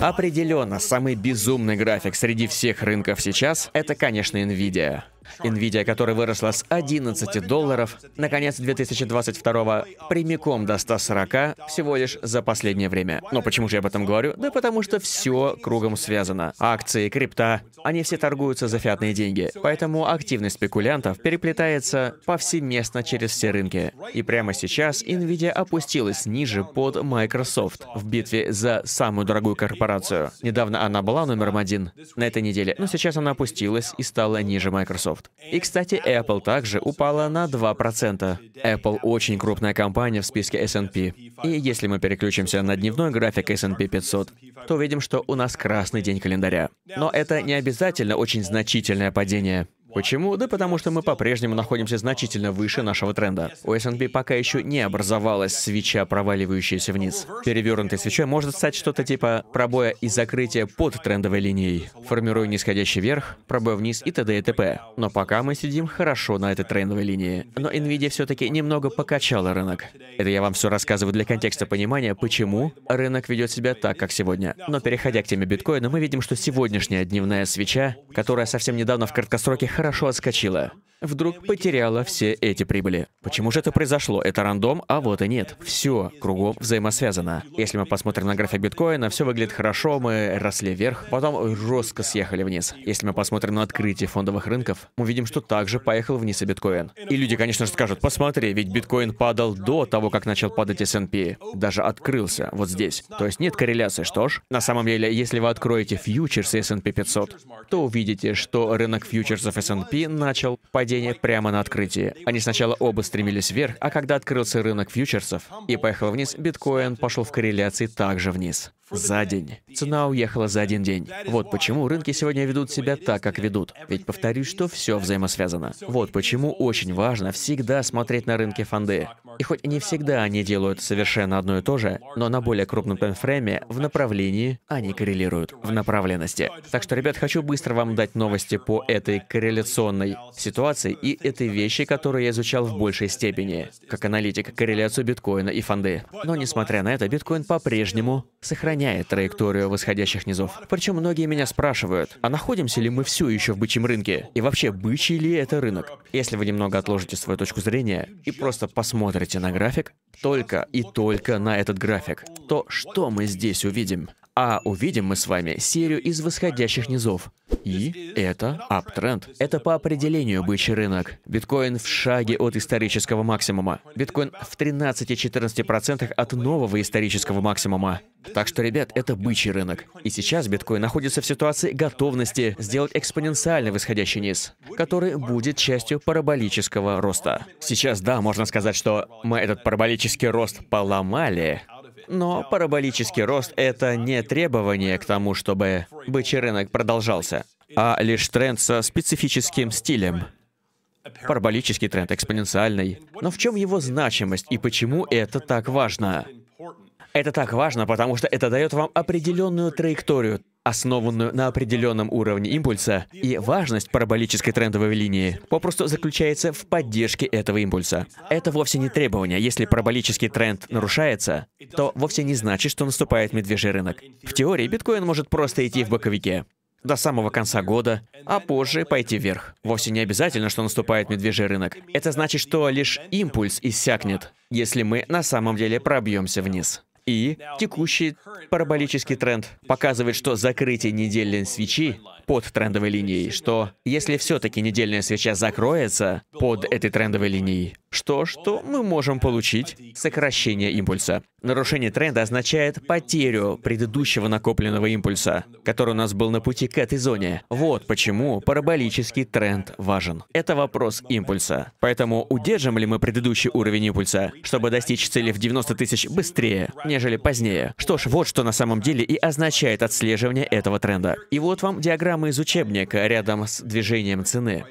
Определенно, самый безумный график среди всех рынков сейчас — это, конечно, Nvidia. Nvidia, которая выросла с 11 долларов наконец, конец 2022 прямиком до 140 всего лишь за последнее время. Но почему же я об этом говорю? Да потому что все кругом связано. Акции, крипта, они все торгуются за фиатные деньги. Поэтому активность спекулянтов переплетается повсеместно через все рынки. И прямо сейчас Nvidia опустилась ниже под Microsoft в битве за самую дорогую корпорацию. Недавно она была номером один на этой неделе, но сейчас она опустилась и стала ниже Microsoft. Microsoft. И, кстати, Apple также упала на 2%. Apple очень крупная компания в списке S&P. И если мы переключимся на дневной график S&P 500, то видим, что у нас красный день календаря. Но это не обязательно очень значительное падение. Почему? Да потому что мы по-прежнему находимся значительно выше нашего тренда. У S&P пока еще не образовалась свеча, проваливающаяся вниз. Перевернутой свечой может стать что-то типа пробоя и закрытия под трендовой линией, формируя нисходящий вверх, пробой вниз и т.д. и т.п. Но пока мы сидим хорошо на этой трендовой линии. Но NVIDIA все-таки немного покачала рынок. Это я вам все рассказываю для контекста понимания, почему рынок ведет себя так, как сегодня. Но переходя к теме биткоина, мы видим, что сегодняшняя дневная свеча, которая совсем недавно в краткосроке хорошо отскочила вдруг потеряла все эти прибыли. Почему же это произошло? Это рандом, а вот и нет. Все кругом взаимосвязано. Если мы посмотрим на график биткоина, все выглядит хорошо, мы росли вверх, потом жестко съехали вниз. Если мы посмотрим на открытие фондовых рынков, мы видим, что также поехал вниз и биткоин. И люди, конечно же, скажут, посмотри, ведь биткоин падал до того, как начал падать S&P. Даже открылся вот здесь. То есть нет корреляции, что ж. На самом деле, если вы откроете фьючерсы S&P 500, то увидите, что рынок фьючерсов S&P начал падать падение прямо на открытии. Они сначала оба стремились вверх, а когда открылся рынок фьючерсов и поехал вниз, биткоин пошел в корреляции также вниз. За день. Цена уехала за один день. Вот почему рынки сегодня ведут себя так, как ведут. Ведь повторюсь, что все взаимосвязано. Вот почему очень важно всегда смотреть на рынки фонды. И хоть не всегда они делают совершенно одно и то же, но на более крупном таймфрейме в направлении они коррелируют, в направленности. Так что, ребят, хочу быстро вам дать новости по этой корреляционной ситуации, корреляций и этой вещи, которую я изучал в большей степени, как аналитика корреляцию биткоина и фонды. Но несмотря на это, биткоин по-прежнему сохраняет траекторию восходящих низов. Причем многие меня спрашивают, а находимся ли мы все еще в бычьем рынке? И вообще, бычий ли это рынок? Если вы немного отложите свою точку зрения и просто посмотрите на график, только и только на этот график, то что мы здесь увидим? А увидим мы с вами серию из восходящих низов. И это аптренд. Это по определению бычий рынок. Биткоин в шаге от исторического максимума. Биткоин в 13-14% от нового исторического максимума. Так что, ребят, это бычий рынок. И сейчас биткоин находится в ситуации готовности сделать экспоненциальный восходящий низ, который будет частью параболического роста. Сейчас, да, можно сказать, что мы этот параболический рост поломали, но параболический рост — это не требование к тому, чтобы бычий рынок продолжался, а лишь тренд со специфическим стилем. Параболический тренд экспоненциальный. Но в чем его значимость и почему это так важно? Это так важно, потому что это дает вам определенную траекторию, основанную на определенном уровне импульса, и важность параболической трендовой линии попросту заключается в поддержке этого импульса. Это вовсе не требование. Если параболический тренд нарушается, то вовсе не значит, что наступает медвежий рынок. В теории биткоин может просто идти в боковике до самого конца года, а позже пойти вверх. Вовсе не обязательно, что наступает медвежий рынок. Это значит, что лишь импульс иссякнет, если мы на самом деле пробьемся вниз. И текущий параболический тренд показывает, что закрытие недельной свечи под трендовой линией, что если все-таки недельная свеча закроется под этой трендовой линией, что, что мы можем получить? Сокращение импульса. Нарушение тренда означает потерю предыдущего накопленного импульса, который у нас был на пути к этой зоне. Вот почему параболический тренд важен. Это вопрос импульса. Поэтому удержим ли мы предыдущий уровень импульса, чтобы достичь цели в 90 тысяч быстрее, нежели позднее? Что ж, вот что на самом деле и означает отслеживание этого тренда. И вот вам диаграмма из учебника рядом с движением цены.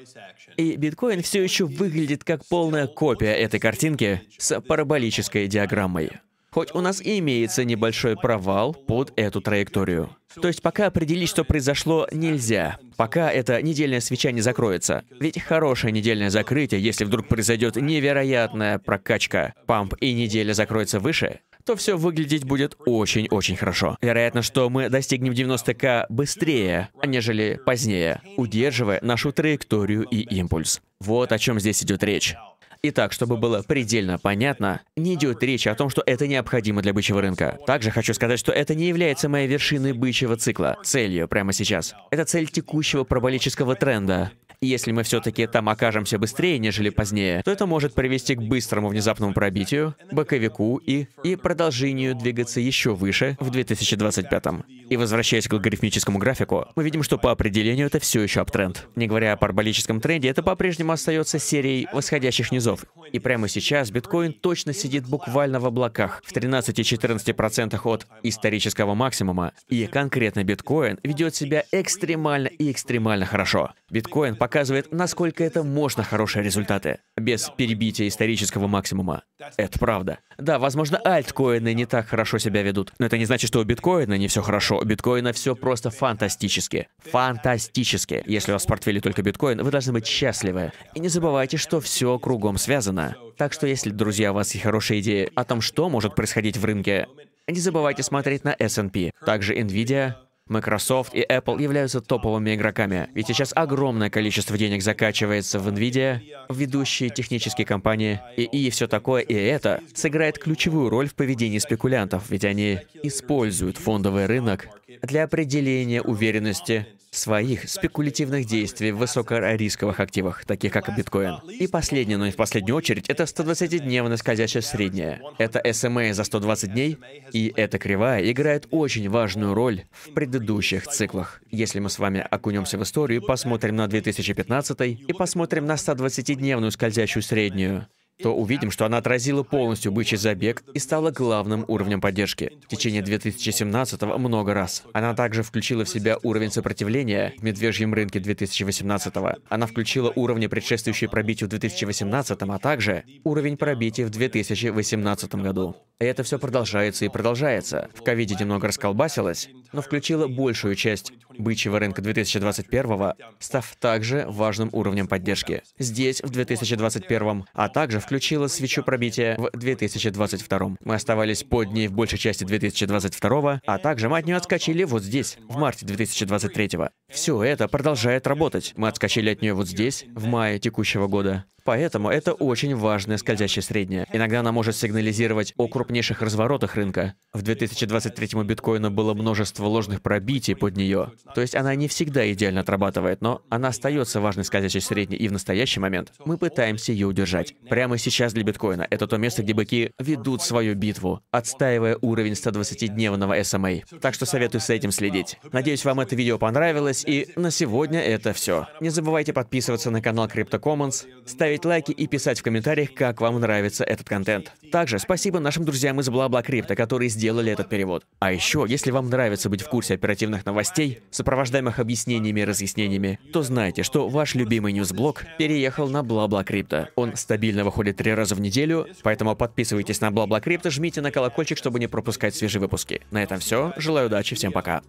И биткоин все еще выглядит как полная копия копия этой картинки с параболической диаграммой. Хоть у нас и имеется небольшой провал под эту траекторию. То есть пока определить, что произошло, нельзя. Пока эта недельная свеча не закроется. Ведь хорошее недельное закрытие, если вдруг произойдет невероятная прокачка, памп и неделя закроется выше, то все выглядеть будет очень-очень хорошо. Вероятно, что мы достигнем 90к быстрее, нежели позднее, удерживая нашу траекторию и импульс. Вот о чем здесь идет речь. Итак, чтобы было предельно понятно, не идет речь о том, что это необходимо для бычьего рынка. Также хочу сказать, что это не является моей вершиной бычьего цикла, целью прямо сейчас. Это цель текущего проболического тренда. Если мы все-таки там окажемся быстрее, нежели позднее, то это может привести к быстрому внезапному пробитию, боковику и, и продолжению двигаться еще выше в 2025. И возвращаясь к логарифмическому графику, мы видим, что по определению это все еще аптренд. Не говоря о параболическом тренде, это по-прежнему остается серией восходящих низов. И прямо сейчас биткоин точно сидит буквально в облаках, в 13-14% от исторического максимума. И конкретно биткоин ведет себя экстремально и экстремально хорошо. Биткоин пока показывает, насколько это можно хорошие результаты. Без перебития исторического максимума. Это правда. Да, возможно, альткоины не так хорошо себя ведут. Но это не значит, что у биткоина не все хорошо. У биткоина все просто фантастически. Фантастически. Если у вас в портфеле только биткоин, вы должны быть счастливы. И не забывайте, что все кругом связано. Так что если, друзья, у вас есть хорошие идеи о том, что может происходить в рынке, не забывайте смотреть на S&P, также Nvidia, Microsoft и Apple являются топовыми игроками, ведь сейчас огромное количество денег закачивается в Nvidia, в ведущие технические компании, и, и все такое, и это сыграет ключевую роль в поведении спекулянтов, ведь они используют фондовый рынок для определения уверенности своих спекулятивных действий в высокорисковых активах, таких как биткоин. И последнее, но не в последнюю очередь, это 120-дневная скользящая средняя. Это SMA за 120 дней, и эта кривая играет очень важную роль в предыдущих циклах. Если мы с вами окунемся в историю, посмотрим на 2015 и посмотрим на 120-дневную скользящую среднюю, то увидим, что она отразила полностью бычий забег и стала главным уровнем поддержки. В течение 2017-го много раз. Она также включила в себя уровень сопротивления в медвежьем рынке 2018-го. Она включила уровни, предшествующие пробитию в 2018-м, а также уровень пробития в 2018 году. И это все продолжается и продолжается. В ковиде немного расколбасилась, но включила большую часть бычьего рынка 2021-го, став также важным уровнем поддержки. Здесь, в 2021-м, а также в включила свечу пробития в 2022. Мы оставались под ней в большей части 2022, а также мы от нее отскочили вот здесь, в марте 2023. Все это продолжает работать. Мы отскочили от нее вот здесь, в мае текущего года. Поэтому это очень важное скользящее среднее. Иногда она может сигнализировать о крупнейших разворотах рынка. В 2023 биткоина было множество ложных пробитий под нее. То есть она не всегда идеально отрабатывает, но она остается важной скользящей средней и в настоящий момент мы пытаемся ее удержать. Прямо сейчас для биткоина это то место, где быки ведут свою битву, отстаивая уровень 120-дневного SMA. Эм так что советую с этим следить. Надеюсь, вам это видео понравилось понравилось, и на сегодня это все. Не забывайте подписываться на канал Crypto Commons, ставить лайки и писать в комментариях, как вам нравится этот контент. Также спасибо нашим друзьям из Блабла Крипто, которые сделали этот перевод. А еще, если вам нравится быть в курсе оперативных новостей, сопровождаемых объяснениями и разъяснениями, то знайте, что ваш любимый ньюсблог переехал на Блабла Крипто. Он стабильно выходит три раза в неделю, поэтому подписывайтесь на Блабла Крипто, жмите на колокольчик, чтобы не пропускать свежие выпуски. На этом все. Желаю удачи, всем пока.